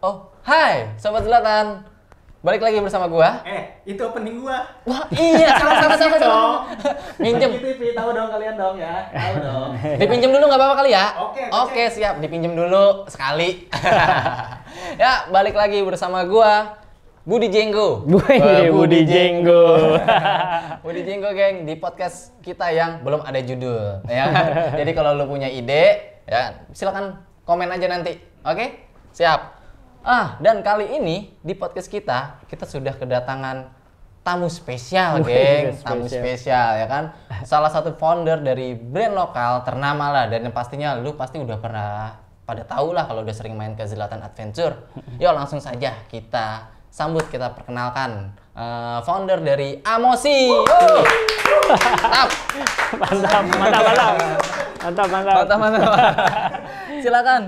Oh, hai Sobat Selatan. Balik lagi bersama gua. Eh, itu opening gua. Wah, iya, salah sama sama sama. Minjem. TV, tahu dong kalian dong ya. Tahu dong. Dipinjem dulu nggak apa-apa kali ya? Oke. Oke, siap. Dipinjem dulu sekali. ya, balik lagi bersama gua. Budi Jenggo. Budi, Budi Jenggo. Budi Jenggo, geng, di podcast kita yang belum ada judul, ya. Jadi kalau lu punya ide, ya silakan komen aja nanti. Oke? Siap. Ah, dan kali ini di podcast kita kita sudah kedatangan tamu spesial, geng. Spesial. Tamu spesial ya kan. Salah satu founder dari brand lokal ternama lah dan yang pastinya lu pasti udah pernah pada tahu lah kalau udah sering main ke Zelatan Adventure. Yuk langsung saja kita sambut kita perkenalkan uh, founder dari Amosi. Oh. mantap, mantap, mantap, mantap, mantap, mantap. Silakan.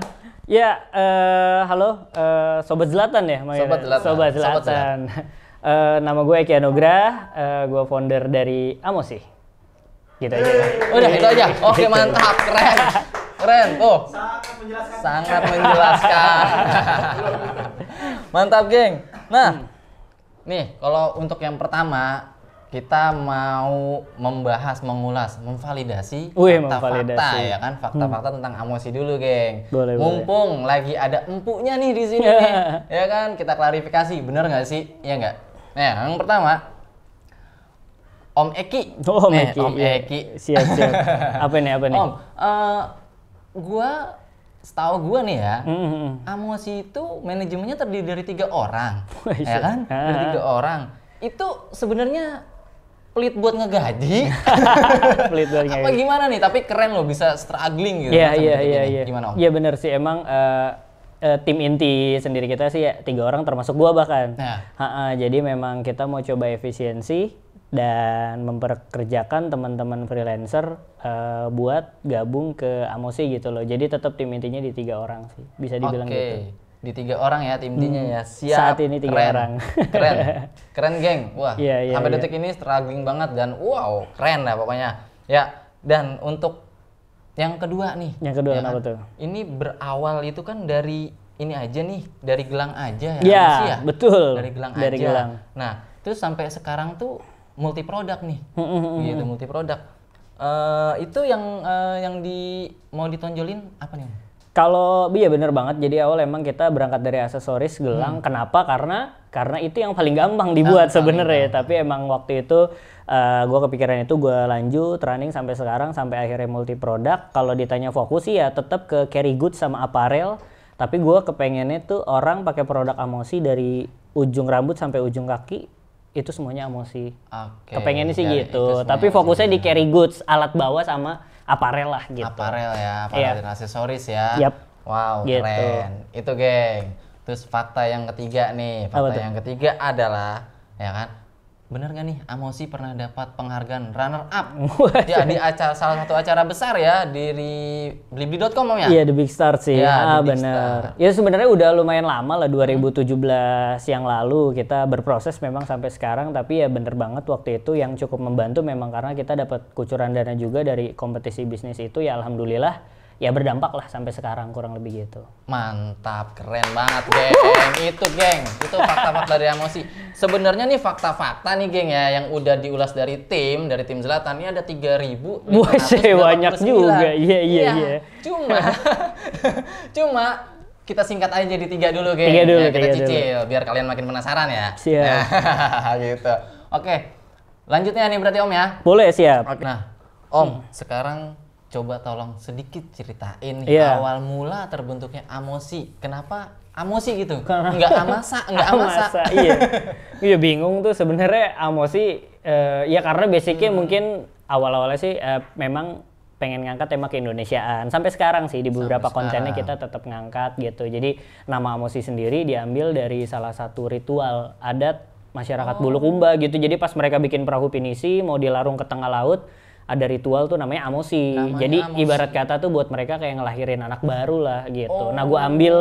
Ya, uh, halo uh, Sobat Zlatan ya, ya, Sobat Zlatan. Sobat Zelatan. Sobat uh, nama gue Eki Anugrah, uh, gue founder dari Amosi. Gitu aja. Udah, itu aja. Oke, mantap, keren. Keren. Oh. Sangat menjelaskan. Sangat menjelaskan. mantap, geng. Nah, hmm. nih kalau untuk yang pertama kita mau membahas, mengulas, memvalidasi fakta-fakta ya kan, fakta-fakta hmm. tentang amosi dulu, geng. Boleh, Mumpung boleh. lagi ada empuknya nih di sini nih, ya kan, kita klarifikasi, bener nggak sih? Ya nggak. Nah, yang pertama, Om Eki. Oh, Om nih, Eki. Om iya. Eki. Siap, siap. apa nih, apa nih? Om, uh, gua setahu gua nih ya, mm-hmm. Amosi itu manajemennya terdiri dari tiga orang, ya iya. kan? Dari ah. tiga orang. Itu sebenarnya pelit buat ngegaji. pelit buat ngegaji. Apa gimana nih? Tapi keren loh bisa struggling gitu. Iya iya, iya iya. Gimana? Iya bener sih emang uh, uh, tim inti sendiri kita sih ya tiga orang termasuk gua bahkan. Nah. Ha -ha, jadi memang kita mau coba efisiensi dan memperkerjakan teman-teman freelancer uh, buat gabung ke Amosi gitu loh. Jadi tetap tim intinya di tiga orang sih. Bisa dibilang okay. gitu di tiga orang ya tim timnya hmm. ya siap saat ini tiga keren. orang keren keren geng wah yeah, yeah, sampai yeah. detik ini struggling banget dan wow keren lah pokoknya ya dan untuk yang kedua nih yang kedua ya kenapa kan? tuh ini berawal itu kan dari ini aja nih dari gelang aja ya, iya, sih ya? betul dari gelang dari aja gelang. nah terus sampai sekarang tuh multi produk nih hmm, hmm, hmm, gitu multi produk uh, eh, itu yang uh, yang di mau ditonjolin apa nih kalau iya bener banget. Jadi awal emang kita berangkat dari aksesoris gelang. Hmm. Kenapa? Karena karena itu yang paling gampang dibuat nah, sebenarnya. Tapi emang waktu itu uh, eh, gue kepikiran itu gue lanjut running sampai sekarang sampai akhirnya multi produk. Kalau ditanya fokus sih ya tetap ke carry goods sama apparel. Tapi gue kepengennya tuh orang pakai produk amosi dari ujung rambut sampai ujung kaki itu semuanya amosi. Okay. Kepengennya sih ya, gitu. Tapi fokusnya di carry goods, alat bawa sama aparel lah gitu. Aparel ya, iya. aparel yeah. dan aksesoris ya. Yep. Wow, gitu. keren. Itu geng. Terus fakta yang ketiga nih, fakta yang ketiga adalah ya kan bener gak nih Amosi pernah dapat penghargaan runner up ya di acara salah satu acara besar ya di, blibli.com ya iya The Big Star sih ya, ah, bener Star. ya sebenarnya udah lumayan lama lah 2017 hmm. yang lalu kita berproses memang sampai sekarang tapi ya bener banget waktu itu yang cukup membantu memang karena kita dapat kucuran dana juga dari kompetisi bisnis itu ya alhamdulillah ya berdampak lah sampai sekarang kurang lebih gitu. Mantap, keren banget geng. itu geng, itu fakta-fakta dari emosi. Sebenarnya nih fakta-fakta nih geng ya yang udah diulas dari tim, dari tim Selatan ini ada 3000. Wah, banyak juga. Iya, iya, iya. iya. Cuma cuma kita singkat aja jadi tiga dulu, geng. Tiga dulu, ya, kita tiga cicil dulu. biar kalian makin penasaran ya. Siap. gitu. Oke. Lanjutnya nih berarti Om ya. Boleh, siap. Oke. Nah, Om, hmm. sekarang coba tolong sedikit ceritain gitu. yeah. awal mula terbentuknya Amosi. Kenapa Amosi gitu? nggak Amasa, nggak Amasa. amasa iya. Iya bingung tuh sebenarnya Amosi uh, ya karena basicnya hmm. mungkin awal-awalnya sih uh, memang pengen ngangkat tema keindonesiaan. Sampai sekarang sih di beberapa Sampai kontennya sekarang. kita tetap ngangkat gitu. Jadi nama Amosi sendiri diambil dari salah satu ritual adat masyarakat oh. Bulukumba gitu. Jadi pas mereka bikin perahu pinisi mau dilarung ke tengah laut, ada ritual tuh namanya amosi. Namanya Jadi amosi. ibarat kata tuh buat mereka kayak ngelahirin anak baru lah gitu. Nah, oh. Nah, gue ambil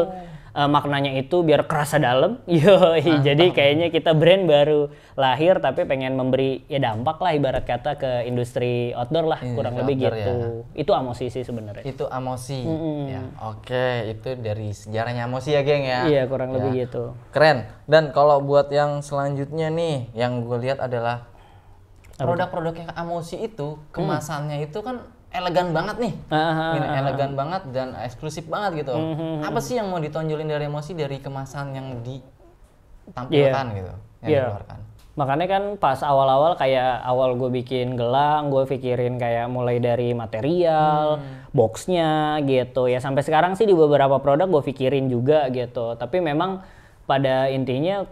uh, maknanya itu biar kerasa dalam. yo. Jadi kayaknya kita brand baru lahir tapi pengen memberi ya dampak lah ibarat kata ke industri outdoor lah iya, kurang lebih gitu. Ya. Itu amosi sih sebenarnya. Itu amosi. Mm -hmm. ya. Oke, itu dari sejarahnya amosi ya, geng ya. Iya, kurang ya. lebih gitu. Keren. Dan kalau buat yang selanjutnya nih, yang gue lihat adalah produk-produk yang Amosi itu kemasannya hmm. itu kan elegan banget nih, ini ah, ah, ah, Gini, elegan banget dan eksklusif banget gitu. Hmm, hmm, hmm Apa sih yang mau ditonjolin dari emosi dari kemasan yang ditampilkan yeah. gitu, yang yeah. dikeluarkan? Makanya kan pas awal-awal kayak awal gue bikin gelang, gue pikirin kayak mulai dari material, hmm. boxnya gitu ya. Sampai sekarang sih di beberapa produk gue pikirin juga gitu. Tapi memang pada intinya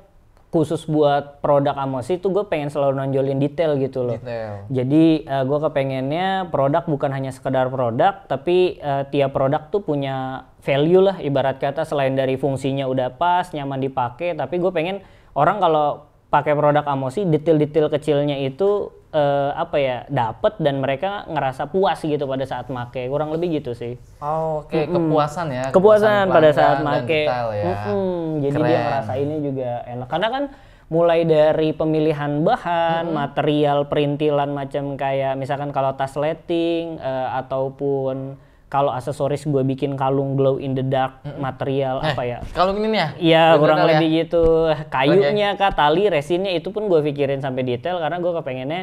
khusus buat produk Amosi itu gue pengen selalu nonjolin detail gitu loh. Detail. Jadi uh, eh, gue kepengennya produk bukan hanya sekedar produk, tapi uh, tiap produk tuh punya value lah ibarat kata selain dari fungsinya udah pas, nyaman dipakai, tapi gue pengen orang kalau pakai produk Amosi detail-detail kecilnya itu uh, apa ya dapat dan mereka ngerasa puas gitu pada saat make kurang lebih gitu sih oh, oke okay. mm-hmm. kepuasan ya kepuasan, kepuasan pada saat make ya. mm-hmm. jadi Keren. dia ngerasa ini juga enak karena kan mulai dari pemilihan bahan, hmm. material perintilan macam kayak misalkan kalau tas letting uh, ataupun kalau aksesoris gue bikin kalung glow in the dark mm -hmm. material eh, apa ya kalung ini ya iya kurang ya? lebih gitu. ya? gitu kayunya kak tali resinnya itu pun gue pikirin sampai detail karena gue kepengennya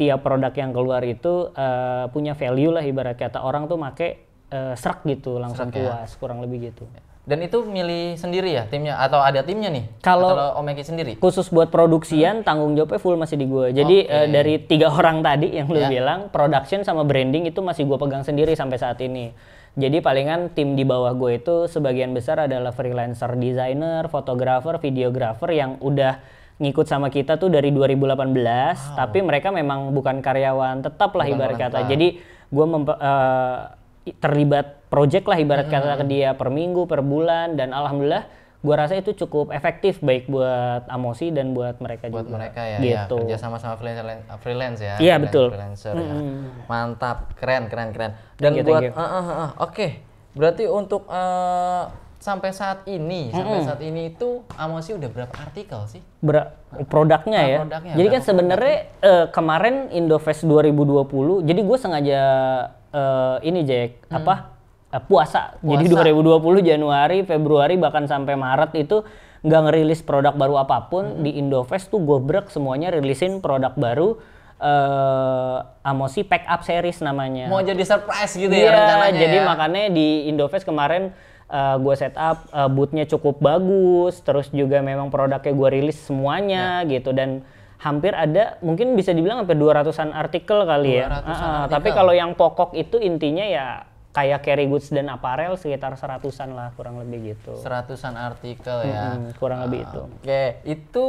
tiap produk yang keluar itu uh, punya value lah ibarat kata orang tuh make uh, serak gitu langsung serak, ya? puas ya. kurang lebih gitu dan itu milih sendiri ya timnya atau ada timnya nih? Kalau Omeki sendiri? Khusus buat produksian hmm. tanggung jawabnya full masih di gue. Jadi okay. uh, eh, dari tiga orang tadi yang lu yeah. bilang production sama branding itu masih gue pegang sendiri sampai saat ini. Jadi palingan tim di bawah gue itu sebagian besar adalah freelancer designer, fotografer, videografer yang udah ngikut sama kita tuh dari 2018, wow. tapi mereka memang bukan karyawan tetap lah bukan ibarat kata. Jadi gue uh, eh, terlibat project lah ibarat hmm. kata ke dia per minggu, per bulan dan alhamdulillah gua rasa itu cukup efektif baik buat Amosi dan buat mereka buat juga. Buat mereka ya, iya. gitu. ya kerja sama-sama freelance, freelance ya. Iya betul. Freelancer ya. hmm. ya. Mantap, keren, keren, keren. Dan thank you, buat, uh, uh, uh, oke, okay. berarti untuk uh, sampai saat ini, mm -hmm. sampai saat ini itu Amosi udah berapa artikel sih? Ber produknya nah, ya. Produknya, Jadi kan sebenarnya uh, kemarin Indofest 2020, jadi gue sengaja uh, ini Jack hmm. apa uh, eh, puasa. puasa. Jadi 2020 Januari, Februari bahkan sampai Maret itu nggak ngerilis produk baru apapun hmm. di Indofest tuh gue gobrek semuanya rilisin produk baru uh, Amosi Pack Up Series namanya. Mau jadi surprise gitu yeah, ya iya, rencananya. Jadi ya. makanya di Indofest kemarin uh, gue setup uh, bootnya cukup bagus, terus juga memang produknya gue rilis semuanya yeah. gitu dan hampir ada mungkin bisa dibilang sampai 200-an artikel kali 200 ya. Uh, artikel. Tapi kalau yang pokok itu intinya ya kayak carry goods dan apparel sekitar seratusan lah kurang lebih gitu. Seratusan artikel ya. -hmm, kurang uh, lebih ah, itu. Oke, okay. itu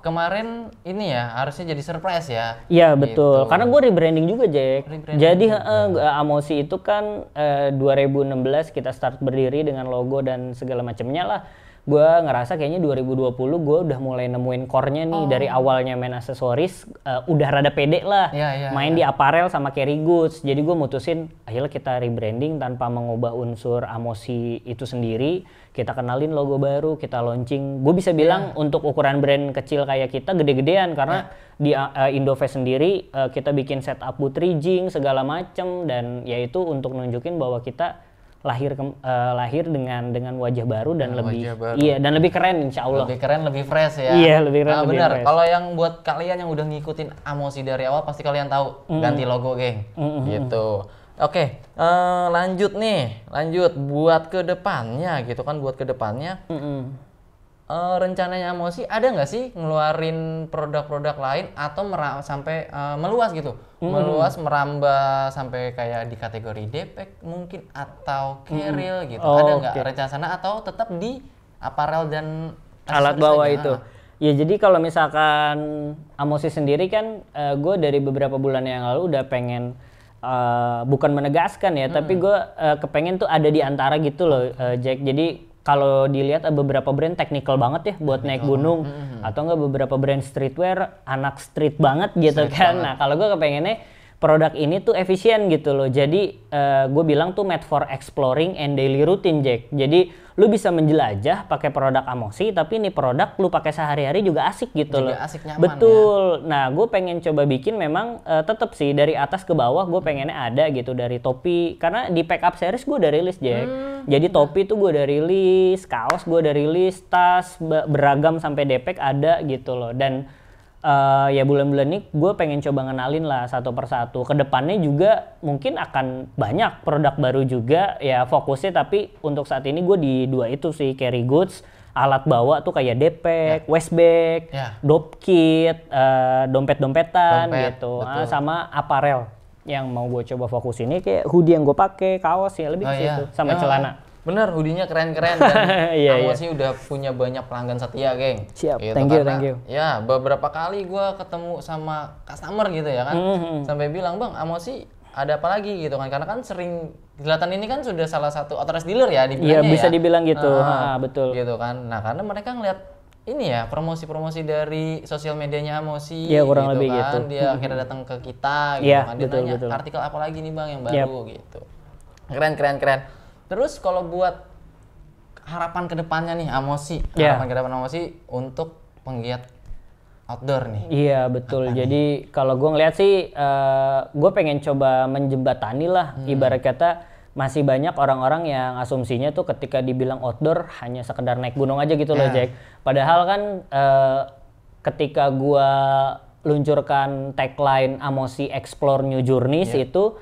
kemarin ini ya harusnya jadi surprise ya. Iya betul. Gitu. Karena gue rebranding juga Jack. jadi juga. Uh, Amosi itu kan uh, eh, 2016 kita start berdiri dengan logo dan segala macamnya lah gue ngerasa kayaknya 2020 gue udah mulai nemuin core-nya nih oh. dari awalnya main aksesoris uh, udah rada pede lah yeah, yeah, main yeah. di aparel sama carry goods jadi gue mutusin akhirnya kita rebranding tanpa mengubah unsur amosi itu sendiri kita kenalin logo baru kita launching gue bisa iya. bilang yeah. untuk ukuran brand kecil kayak kita gede-gedean karena yeah. di uh, Indofest sendiri uh, kita bikin setup butrijing jing segala macem dan yaitu untuk nunjukin bahwa kita lahir ke, uh, eh, lahir dengan dengan wajah baru dan wajah lebih baru. iya dan lebih keren insya Allah lebih keren lebih fresh ya iya lebih keren nah, lebih bener kalau yang buat kalian yang udah ngikutin Amosi dari awal pasti kalian tahu mm ganti logo geng mm -hmm. gitu oke okay, uh, eh, lanjut nih lanjut buat kedepannya gitu kan buat kedepannya mm -hmm uh, rencananya Amosi ada nggak sih ngeluarin produk-produk lain atau sampai uh, meluas gitu Hmm. meluas merambah sampai kayak di kategori depek mungkin atau hmm. keril hmm. gitu oh, ada nggak okay. rencana sana atau tetap di aparel dan alat bawah itu ah. Ya jadi kalau misalkan Amosi sendiri kan uh, eh, gue dari beberapa bulan yang lalu udah pengen uh, bukan menegaskan ya, hmm. tapi gue uh, kepengen tuh ada di antara gitu loh, uh, Jack. Jadi kalau dilihat eh, beberapa brand technical banget ya buat naik gunung hmm, hmm, hmm. atau enggak beberapa brand streetwear anak street banget gitu street kan. Banget. Nah, kalau gue kepengennya produk ini tuh efisien gitu loh. Jadi uh, eh, gue bilang tuh made for exploring and daily routine Jack. Jadi lu bisa menjelajah pakai produk Amosi tapi ini produk lu pakai sehari-hari juga asik gitu juga loh. asik nyaman ya. Betul. Ya. Nah gue pengen coba bikin memang uh, eh, tetap sih dari atas ke bawah gue pengennya ada gitu dari topi karena di pack up series gue udah rilis Jack. Hmm. Jadi topi tuh gue udah rilis, kaos gue udah rilis, tas beragam sampai depek ada gitu loh dan uh, ya bulan-bulan ini gue pengen coba ngenalin lah satu persatu. Kedepannya juga mungkin akan banyak produk baru juga ya fokusnya tapi untuk saat ini gue di dua itu sih carry goods, alat bawa tuh kayak depek, yeah. bag, ya. dope kit, uh, dompet-dompetan Dompet, gitu, ah, sama aparel yang mau gue coba fokus ini kayak hoodie yang gue pakai, kaos ya lebih oh, ke iya. situ, iya. sama ya, celana Bener, hoodie-nya keren-keren dan iya, iya. sih udah punya banyak pelanggan setia, geng. Siap, gitu, thank you, karena, thank you. Ya, beberapa kali gue ketemu sama customer gitu ya kan, mm -hmm. sampai bilang, Bang, Amos sih ada apa lagi gitu kan, karena kan sering, kelihatan ini kan sudah salah satu authorized dealer ya, Iya, yeah, ya. Iya, bisa dibilang gitu, uh, ha, betul. Gitu kan, nah karena mereka ngeliat ini ya promosi-promosi dari sosial medianya Amosi ya, kurang gitu, gitu. kan gitu. dia mhm. akhirnya datang ke kita gitu ya, kan dia betul, nanya betul. artikel apa lagi nih bang yang iya. baru yep. gitu keren keren keren Terus kalau buat harapan kedepannya nih Amosi, yeah. harapan kedepan Amosi untuk penggiat outdoor nih. Iya betul. Apa Jadi kalau gue ngeliat sih, uh, eh, gue pengen coba menjembatani lah. Hmm. Ibarat kata masih banyak orang-orang yang asumsinya tuh ketika dibilang outdoor hanya sekedar naik gunung aja gitu yeah. loh iya. Jack. Padahal kan uh, ketika gue luncurkan tagline Amosi Explore New Journeys yeah. itu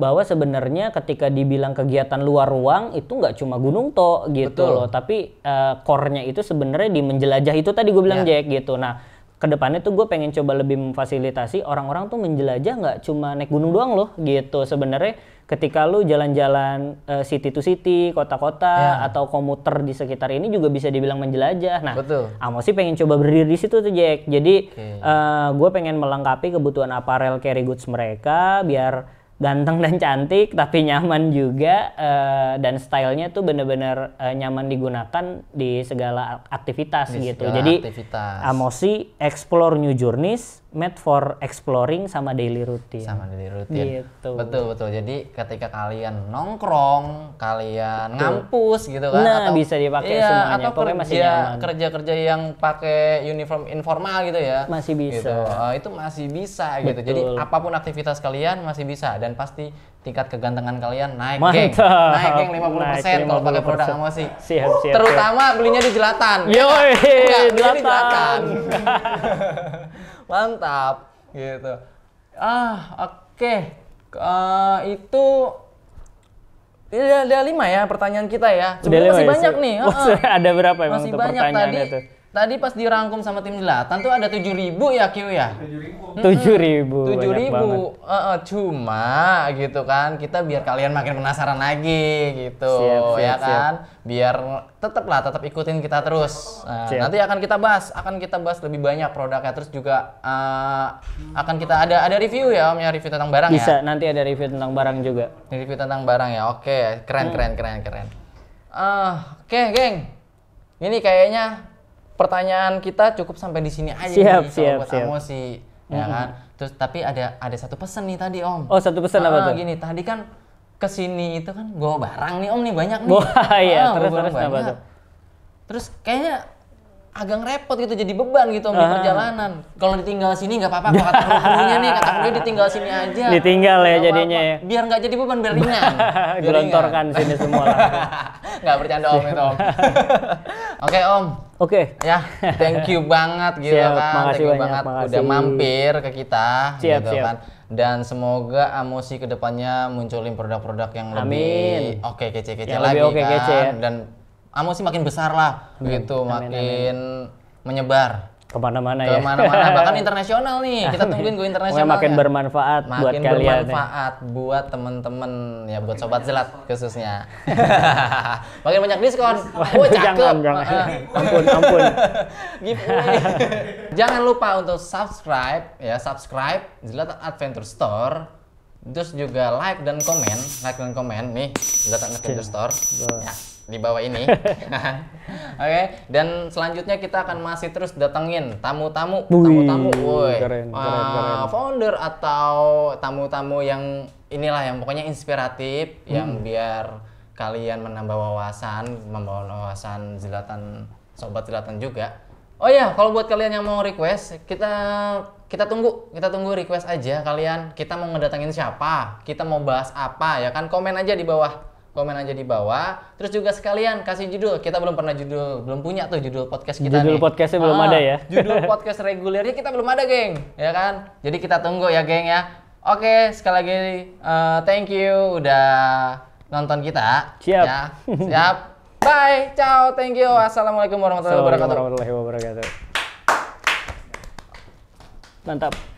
bahwa sebenarnya ketika dibilang kegiatan luar ruang itu nggak cuma gunung to gitu Betul. loh tapi uh, itu sebenarnya di menjelajah itu tadi gue bilang yeah. Jack gitu nah kedepannya tuh gue pengen coba lebih memfasilitasi orang-orang tuh menjelajah nggak cuma naik gunung doang loh gitu sebenarnya ketika lu jalan-jalan uh, city to city, kota-kota ya. atau komuter di sekitar ini juga bisa dibilang menjelajah. Nah, Amo sih pengen coba berdiri di situ tuh Jack. Jadi okay. uh, eh, gue pengen melengkapi kebutuhan aparel carry goods mereka biar ganteng dan cantik tapi nyaman juga uh, dan stylenya tuh bener-bener uh, nyaman digunakan di segala aktivitas di gitu segala jadi aktivitas. Amosi explore new journeys made for exploring sama daily routine sama daily routine gitu. betul betul jadi ketika kalian nongkrong kalian ngampus gitu kan nah atau, bisa dipakai iya, semuanya atau kerja, masih nyaman kerja kerja yang pakai uniform informal gitu ya masih bisa gitu. Uh, itu masih bisa betul. gitu jadi apapun aktivitas kalian masih bisa dan dan pasti tingkat kegantengan kalian naik Mantap. geng naik geng 50%, persen kalau pakai produk sih siap, siap, terutama siap. belinya di jelatan beli ya kan? Enggak, di jelatan Mantap gitu ah oke okay. uh, eh, itu ada lima ya pertanyaan kita ya. Sebenarnya masih ya, banyak nih. Uh -uh. Ada berapa emang masih banyak tadi. Tuh? Tadi pas dirangkum sama tim Jelatan tuh ada tujuh ribu ya Q ya? Tujuh ribu. Tujuh ribu. Uh, uh, cuma gitu kan kita biar kalian makin penasaran lagi gitu siap, ya kan? Siap. Biar lah, tetap ikutin kita terus. Nah, nanti akan kita bahas, akan kita bahas lebih banyak produknya terus juga uh, akan kita ada ada review ya om ya review tentang barang ya. Bisa nanti ada review tentang barang juga. Review tentang barang ya. Oke, keren hmm. keren keren keren. Uh, Oke, geng. Ini kayaknya pertanyaan kita cukup sampai di sini aja siap, nih, siap, buat kamu emosi mm-hmm. ya kan terus tapi ada ada satu pesan nih tadi om oh satu pesan ah, apa tuh gini tadi kan kesini itu kan gue barang nih om nih banyak nih oh, iya, ah, terus, terus, banyak. terus kayaknya agak repot gitu jadi beban gitu om, di ah. perjalanan. Kalau ditinggal sini nggak apa-apa. Kalau kata nih kata gue ditinggal sini aja. Ditinggal ya gak jadinya apa ya. Biar nggak jadi beban biar ringan. Gelontorkan sini semua nggak bercanda om itu Oke okay, om. Oke. Okay. Ya thank you banget gitu siap, kan. Makasih thank you banyak, banget makasih. udah mampir ke kita. Siap gitu siap. Kan. Dan semoga Amosi kedepannya munculin produk-produk yang Amin. lebih oke okay, kece-kece lagi lebih okay, kan. Kece, ya. Dan Amo ah, sih makin besar lah amin. Gitu, makin amin, menyebar kemana-mana ya. Kemana-mana bahkan internasional nih. Kita tungguin gue internasional. Makin ya. bermanfaat makin buat kalian. Makin ya. bermanfaat ya. buat temen-temen ya buat makin sobat jelat khususnya. makin banyak diskon. Waduh, oh, cakep. Jangan, jangan. ampun, ampun. jangan lupa untuk subscribe ya, subscribe Jelat Adventure Store terus juga like dan komen, like dan komen nih Jelat Adventure Store. Ya di bawah ini. Oke, okay. dan selanjutnya kita akan masih terus datengin tamu-tamu, tamu-tamu, woi, ah, founder atau tamu-tamu yang inilah yang pokoknya inspiratif, hmm. yang biar kalian menambah wawasan, membawa wawasan jelatan sobat jelatan juga. Oh ya, kalau buat kalian yang mau request, kita kita tunggu, kita tunggu request aja kalian. Kita mau ngedatengin siapa, kita mau bahas apa ya kan komen aja di bawah komen aja di bawah. Terus juga sekalian kasih judul. Kita belum pernah judul, belum punya tuh judul podcast kita judul nih. podcastnya ah, belum ada ya. Judul podcast regulernya kita belum ada, geng. Ya kan? Jadi kita tunggu ya, geng ya. Oke, sekali lagi uh, thank you udah nonton kita. Siap. Ya, siap. Bye, ciao, thank you. Assalamualaikum warahmatullahi wabarakatuh. Assalamualaikum warahmatullahi wabarakatuh. Mantap.